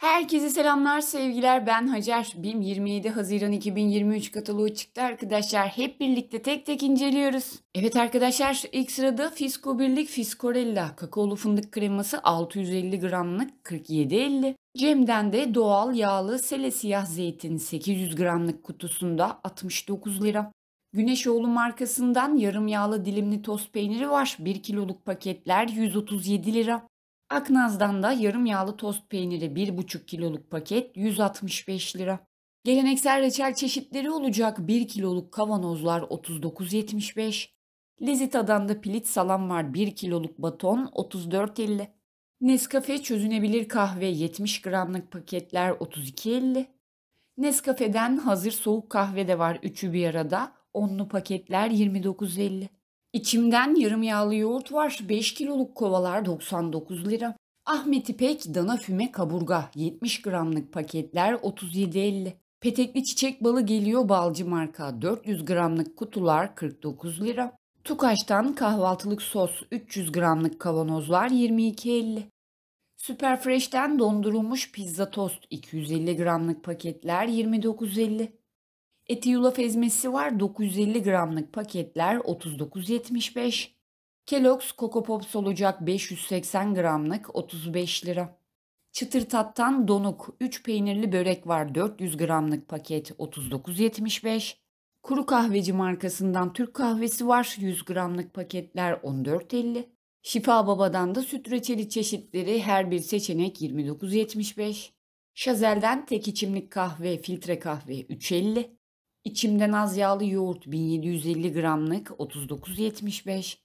Herkese selamlar, sevgiler. Ben Hacer. BİM 27 Haziran 2023 kataloğu çıktı arkadaşlar. Hep birlikte tek tek inceliyoruz. Evet arkadaşlar ilk sırada Fisko Birlik Fiskorella kakaolu fındık kreması 650 gramlık 47.50. Cem'den de doğal yağlı sele siyah zeytin 800 gramlık kutusunda 69 lira. Güneşoğlu markasından yarım yağlı dilimli toz peyniri var. 1 kiloluk paketler 137 lira. Aknaz'dan da yarım yağlı tost peyniri 1,5 kiloluk paket 165 lira. Geleneksel reçel çeşitleri olacak 1 kiloluk kavanozlar 39.75. Lizitadan da pilit salam var 1 kiloluk baton 34.50. Nescafe çözünebilir kahve 70 gramlık paketler 32.50. Nescafe'den hazır soğuk kahve de var üçü bir arada. Onlu paketler 29.50. İçimden yarım yağlı yoğurt var 5 kiloluk kovalar 99 lira. Ahmet İpek dana füme kaburga 70 gramlık paketler 37.50. Petekli çiçek balı geliyor balcı marka 400 gramlık kutular 49 lira. Tukaş'tan kahvaltılık sos 300 gramlık kavanozlar 22.50. Superfresh'ten dondurulmuş pizza tost 250 gramlık paketler 29.50. Eti yulaf ezmesi var 950 gramlık paketler 39.75. Kellogg's Coco Pops olacak 580 gramlık 35 lira. Çıtır tattan donuk 3 peynirli börek var 400 gramlık paket 39.75. Kuru kahveci markasından Türk kahvesi var 100 gramlık paketler 14.50. Şifa Baba'dan da süt reçeli çeşitleri her bir seçenek 29.75. Şazel'den tek içimlik kahve, filtre kahve 3.50. İçimden az yağlı yoğurt 1750 gramlık 39.75.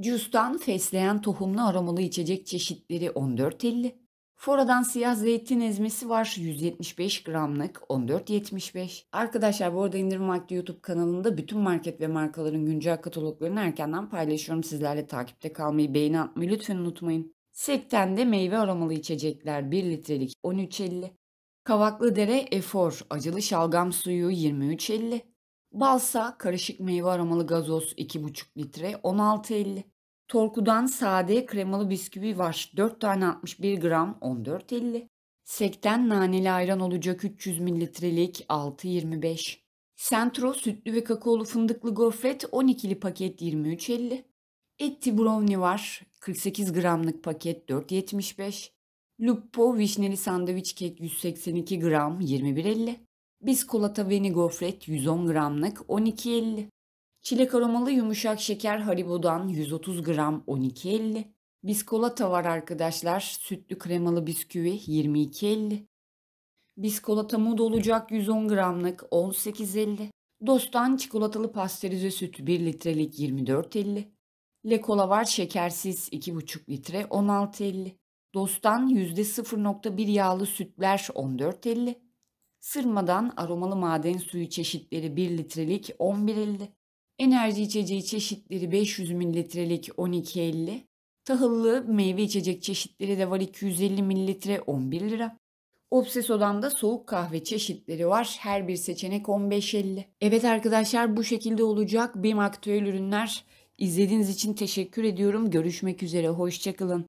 Cüstan fesleğen tohumlu aromalı içecek çeşitleri 14.50. Fora'dan siyah zeytin ezmesi var 175 gramlık 14.75. Arkadaşlar bu arada indirim vakti YouTube kanalında bütün market ve markaların güncel kataloglarını erkenden paylaşıyorum. Sizlerle takipte kalmayı, beğeni atmayı lütfen unutmayın. Sekten de meyve aromalı içecekler 1 litrelik 13.50. Kavaklı Kavaklıdere efor, acılı şalgam suyu 23.50. Balsa karışık meyve aromalı gazoz 2,5 litre 16.50. Torkudan sade kremalı bisküvi var 4 tane 61 gram 14.50. Sekten naneli ayran olacak 300 mililitrelik 6.25. Centro sütlü ve kakaolu fındıklı gofret 12'li paket 23.50. Etti brownie var 48 gramlık paket 4.75. Lupo vişneli sandviç kek 182 gram 21.50. Biskolata veni gofret 110 gramlık 12.50. Çilek aromalı yumuşak şeker Haribo'dan 130 gram 12.50. Biskolata var arkadaşlar. Sütlü kremalı bisküvi 22.50. Biskolata mud olacak 110 gramlık 18.50. Dostan çikolatalı pastörize süt 1 litrelik 24.50. Le var şekersiz 2,5 litre 16.50. Dosttan %0.1 yağlı sütler 14.50, sırmadan aromalı maden suyu çeşitleri 1 litrelik 11.50, enerji içeceği çeşitleri 500 mililitrelik 12.50, tahıllı meyve içecek çeşitleri de var 250 mililitre 11 lira. Obseso'dan da soğuk kahve çeşitleri var. Her bir seçenek 15.50. Evet arkadaşlar bu şekilde olacak BİM aktüel ürünler. İzlediğiniz için teşekkür ediyorum. Görüşmek üzere. Hoşçakalın.